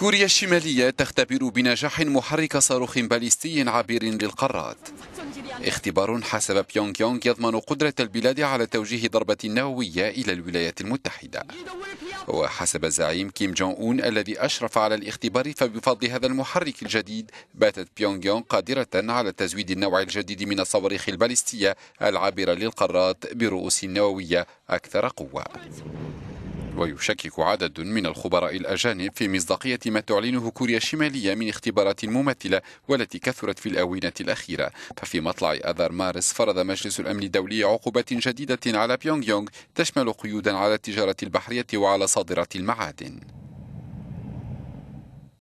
كوريا الشمالية تختبر بنجاح محرك صاروخ باليستي عبير للقارات اختبار حسب بيونغ يونغ يضمن قدرة البلاد على توجيه ضربة نووية إلى الولايات المتحدة وحسب زعيم كيم جونغ أون الذي أشرف على الاختبار فبفضل هذا المحرك الجديد باتت بيونغ يونغ قادرة على تزويد النوع الجديد من الصواريخ الباليستية العابرة للقارات برؤوس نووية أكثر قوة ويشكك عدد من الخبراء الأجانب في مصداقية ما تعلنه كوريا الشمالية من اختبارات مماثلة والتي كثرت في الآونة الأخيرة ففي مطلع أذار مارس فرض مجلس الأمن الدولي عقوبات جديدة على بيونغ يونغ تشمل قيودا على التجارة البحرية وعلى صادرات المعادن